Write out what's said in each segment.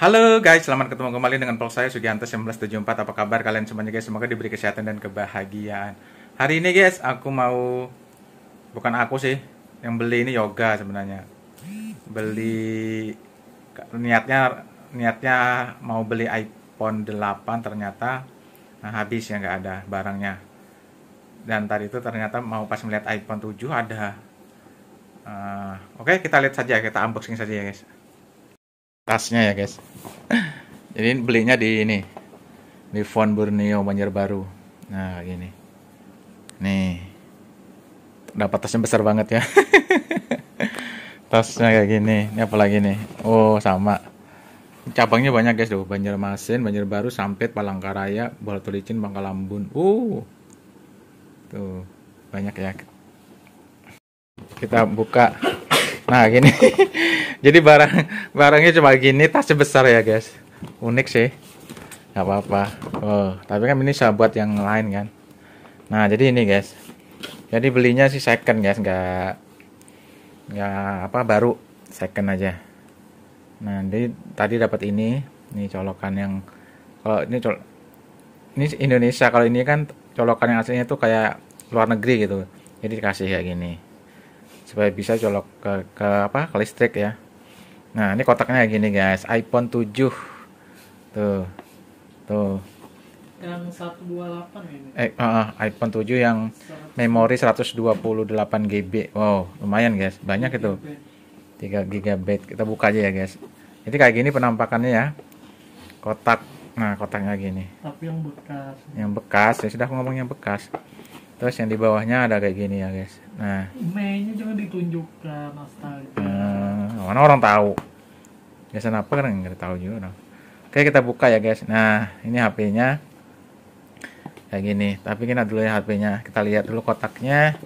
Halo guys, selamat ketemu kembali dengan Paul saya Sugianto 1974. Apa kabar kalian semuanya guys? Semoga diberi kesehatan dan kebahagiaan. Hari ini guys, aku mau bukan aku sih yang beli ini yoga sebenarnya. Beli niatnya niatnya mau beli iPhone 8 ternyata nah habis ya nggak ada barangnya dan tadi itu ternyata mau pas melihat iPhone 7 ada uh, oke okay, kita lihat saja kita unboxing saja ya guys tasnya ya guys jadi belinya di ini di Font Borneo baru nah gini nih dapat tasnya besar banget ya tasnya kayak gini ini apa lagi nih oh sama cabangnya banyak guys tuh Banjarmasin baru Sampit Palangkaraya Bolotulicin Bangkalambun uh tuh gitu. banyak ya kita buka nah gini jadi barang barangnya cuma gini tasnya besar ya guys unik sih nggak apa-apa oh, tapi kan ini saya buat yang lain kan nah jadi ini guys jadi belinya sih second guys nggak nggak apa baru second aja nah jadi tadi dapat ini ini colokan yang kalau ini col ini Indonesia kalau ini kan colokan yang aslinya tuh kayak luar negeri gitu jadi dikasih kayak gini supaya bisa colok ke, ke apa ke listrik ya nah ini kotaknya kayak gini guys iPhone 7 tuh tuh yang 128 ya, eh, uh, iPhone 7 yang 100. memori 128 GB wow lumayan guys banyak itu 3 GB kita buka aja ya guys jadi kayak gini penampakannya ya kotak nah kotaknya gini tapi yang bekas yang bekas ya sudah aku ngomong yang bekas terus yang di bawahnya ada kayak gini ya guys nah mainnya jangan ditunjukkan astaga nah, mana orang tahu biasa ya, apa kan nggak tahu juga Nah. oke kita buka ya guys nah ini HP-nya kayak gini tapi kita dulu ya HP-nya kita lihat dulu kotaknya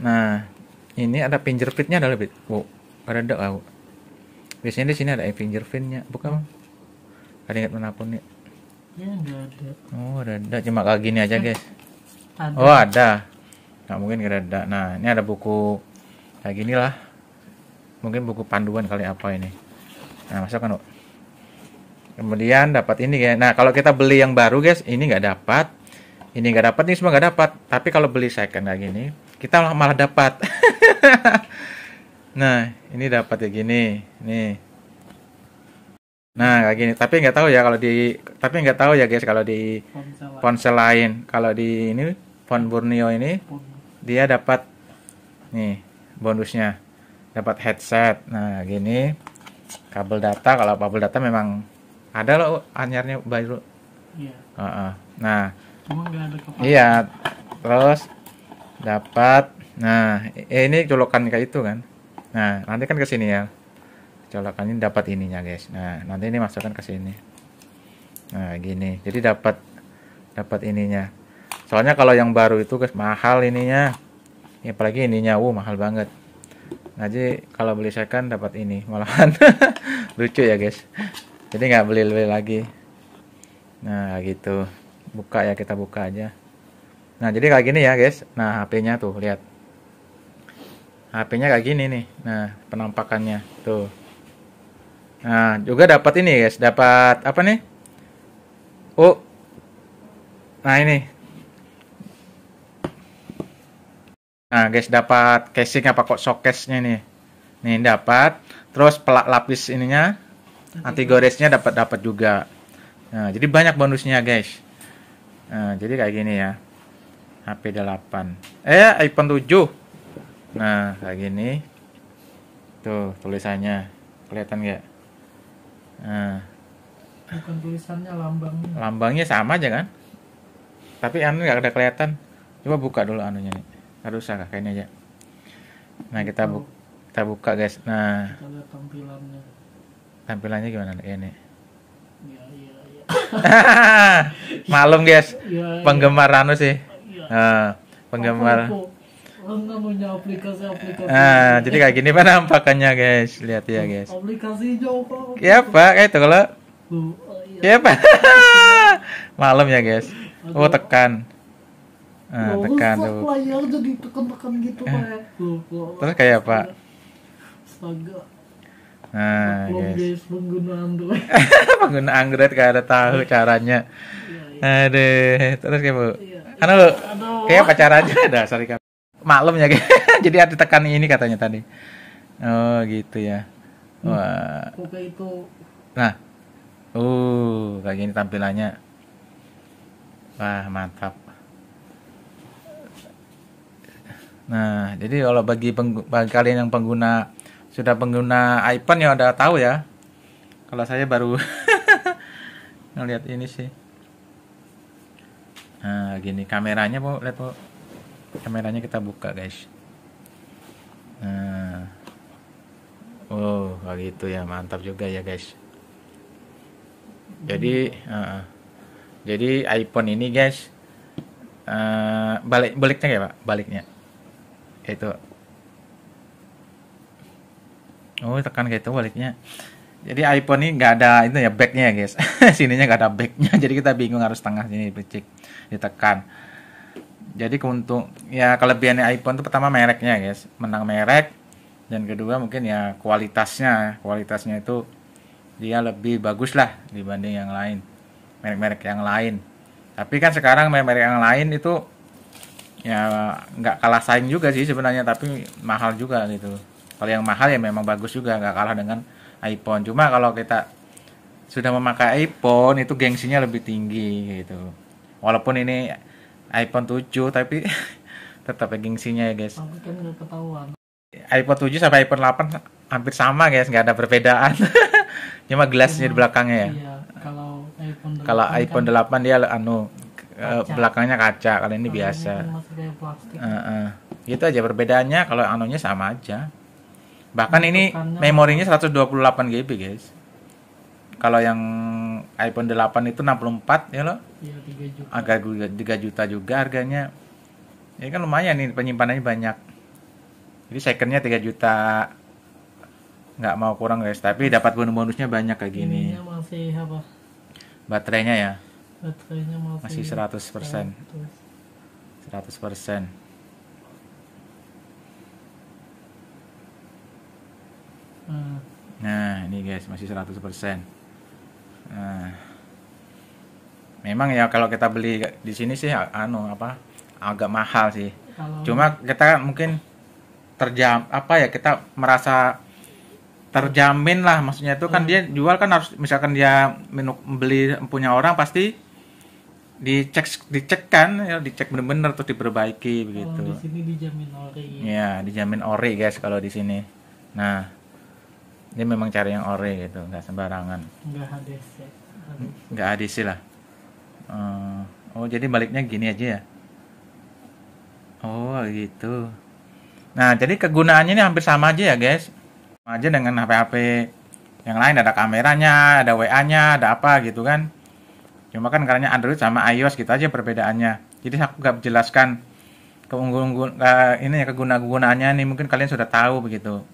nah ini ada fingerprint-nya ada lebih bu ada ada biasanya di sini ada eh, nya bukan bang Peringkat manapun nih? Ya ada. Oh, ada, ada. cuma kayak gini aja, guys. Ada. Oh, ada. Nggak mungkin gak ada. Nah, ini ada buku kayak gini lah. Mungkin buku panduan kali apa ini. Nah, masuk kan, Kemudian dapat ini, guys. Nah, kalau kita beli yang baru, guys, ini nggak dapat. Ini nggak dapat, ini semua nggak dapat. Tapi kalau beli second kayak gini, kita malah dapat. nah, ini dapat kayak gini. Nih Nah, kayak gini. Tapi nggak tahu ya kalau di tapi nggak tahu ya guys kalau di ponsel lain. Kalau di ini font Borneo ini dia dapat nih bonusnya. Dapat headset. Nah, gini. Kabel data kalau kabel data memang ada loh anyarnya baru. Iya. Uh -uh. Nah. Iya. Terus dapat nah eh, ini colokan kayak itu kan. Nah, nanti kan kesini sini ya colokannya dapat ininya guys nah nanti ini masukkan ke sini nah gini jadi dapat dapat ininya soalnya kalau yang baru itu guys mahal ininya ya, apalagi ininya uh mahal banget nah jadi kalau beli second dapat ini malahan lucu ya guys jadi nggak beli beli lagi nah gitu buka ya kita buka aja nah jadi kayak gini ya guys nah HP-nya tuh lihat HP-nya kayak gini nih. Nah, penampakannya tuh. Nah, juga dapat ini guys, dapat apa nih? Oh. Nah, ini. Nah, guys, dapat casing apa kok showcase-nya nih. Nih dapat, terus pelak lapis ininya anti goresnya dapat dapat juga. Nah, jadi banyak bonusnya, guys. Nah, jadi kayak gini ya. HP 8. Eh, iPhone 7. Nah, kayak gini. Tuh, tulisannya. Kelihatan nggak? Ah. Bukan tulisannya lambangnya. Lambangnya sama aja kan? Tapi anu nggak ada kelihatan. Coba buka dulu anunya nih. Harus usah kayaknya aja. Nah kita bu kita buka guys. Nah. Kita lihat tampilannya. Tampilannya gimana ini nih? Ya, ya, ya. Malum guys, ya, ya. penggemar Anu sih. Ya. Ah, penggemar namanya aplikasi-aplikasi. Ah, jadi kayak gini pak nampakannya guys, lihat ya guys. Aplikasi jauh pak. Ya pak, kayak itu kalau. iya. Ya pak. Malam ya guys. Oh tekan. Nah, Loh, tekan tuh. Layar jadi tekan-tekan gitu eh. pak. Loh, Terus kayak apa? Astaga. Nah, guys. guys. pengguna Android. pengguna Android gak ada tahu iya, iya. caranya. Ya, ya. Aduh, terus kayak bu. Ya, Anu, iya, kayak pacarannya ada, sorry malam ya jadi ada tekan ini katanya tadi oh gitu ya hmm. wah itu nah uh kayak gini tampilannya wah mantap nah jadi kalau bagi, bagi kalian yang pengguna sudah pengguna iPhone ya udah tahu ya kalau saya baru ngelihat ini sih nah gini kameranya bu lihat bu kameranya kita buka guys nah oh, kalau gitu ya mantap juga ya guys jadi uh, jadi iPhone ini guys uh, balik baliknya ya pak baliknya itu oh tekan gitu baliknya jadi iPhone ini nggak ada itu ya backnya ya guys sininya nggak ada backnya jadi kita bingung harus tengah sini pecik ditekan jadi keuntung ya kelebihannya iPhone itu pertama mereknya guys menang merek dan kedua mungkin ya kualitasnya kualitasnya itu dia lebih bagus lah dibanding yang lain merek-merek yang lain tapi kan sekarang merek-merek yang lain itu ya nggak kalah saing juga sih sebenarnya tapi mahal juga gitu kalau yang mahal ya memang bagus juga nggak kalah dengan iPhone cuma kalau kita sudah memakai iPhone itu gengsinya lebih tinggi gitu walaupun ini iPhone 7 tapi tetap ya gengsinya ya guys. Kan iPhone 7 sampai iPhone 8 hampir sama guys, nggak ada perbedaan. Cuma gelasnya di iya. belakangnya ya. Iya, kalau iPhone 8 Kalau kan iPhone kan dia anu eh, kaca. belakangnya kaca, kalau ini kalau biasa. Kan ini Itu aja perbedaannya, kalau anunya sama aja. Bahkan ini memorinya 128 GB, guys. Kalau yang iPhone 8 itu 64 ya loh ya, 3 juta. agak 3 juta juga harganya ini ya kan lumayan nih penyimpanannya banyak jadi secondnya 3 juta nggak mau kurang guys tapi dapat bonus-bonusnya banyak kayak gini Ininya masih apa baterainya ya baterainya masih, masih 100 persen 100 persen hmm. nah ini guys masih 100 persen Eh, memang ya kalau kita beli di sini sih anu apa agak mahal sih. Kalau... Cuma kita mungkin terjam apa ya kita merasa terjamin lah maksudnya itu kan hmm. dia jual kan harus misalkan dia beli punya orang pasti dicek dicek kan ya dicek bener-bener terus diperbaiki begitu. Kalau di sini dijamin ori. Ya, iya, dijamin ori guys kalau di sini. Nah, ini memang cari yang ore gitu, nggak sembarangan. Nggak adc, Nggak adc lah. Eh, oh jadi baliknya gini aja ya? Oh gitu. Nah jadi kegunaannya ini hampir sama aja ya guys. Sama aja dengan HP-HP yang lain ada kameranya, ada WA-nya, ada apa gitu kan. Cuma kan karena Android sama iOS gitu aja perbedaannya. Jadi aku nggak jelaskan keunggulan uh, eh, ini ya keguna kegunaannya nih mungkin kalian sudah tahu begitu.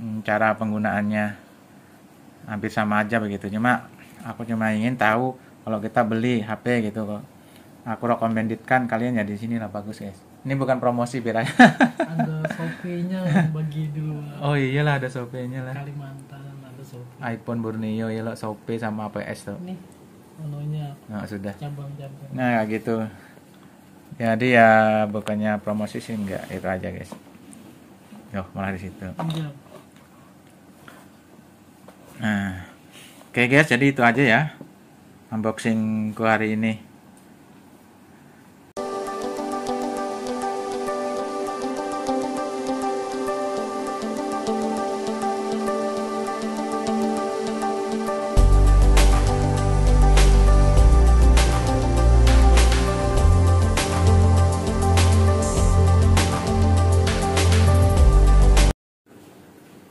Hmm, cara penggunaannya hampir sama aja begitu cuma aku cuma ingin tahu kalau kita beli HP gitu kok aku rekomendasikan kalian ya di sini lah bagus guys ini bukan promosi biar ada sopenya bagi dulu oh iyalah ada sopenya lah Kalimantan ada sope iPhone Borneo ya lo sope sama PS tuh nih oh, nah, sudah cabang-cabang nah gitu jadi ya bukannya promosi sih enggak itu aja guys Yo, malah di situ. Nah, oke okay guys, jadi itu aja ya unboxingku hari ini.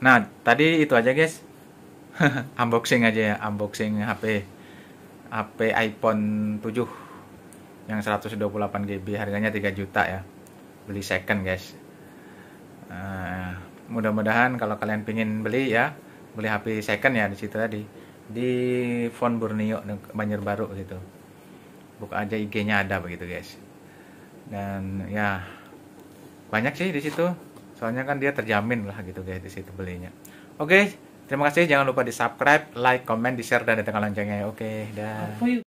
Nah, tadi itu aja guys unboxing aja ya unboxing HP HP iPhone 7 yang 128 GB harganya 3 juta ya beli second guys uh, mudah-mudahan kalau kalian pingin beli ya beli HP second ya di situ tadi di Font Borneo baru gitu buka aja IG-nya ada begitu guys dan ya banyak sih di situ soalnya kan dia terjamin lah gitu guys di situ belinya oke okay. Terima kasih, jangan lupa di subscribe, like, comment, di share, dan di loncengnya. Oke, dah.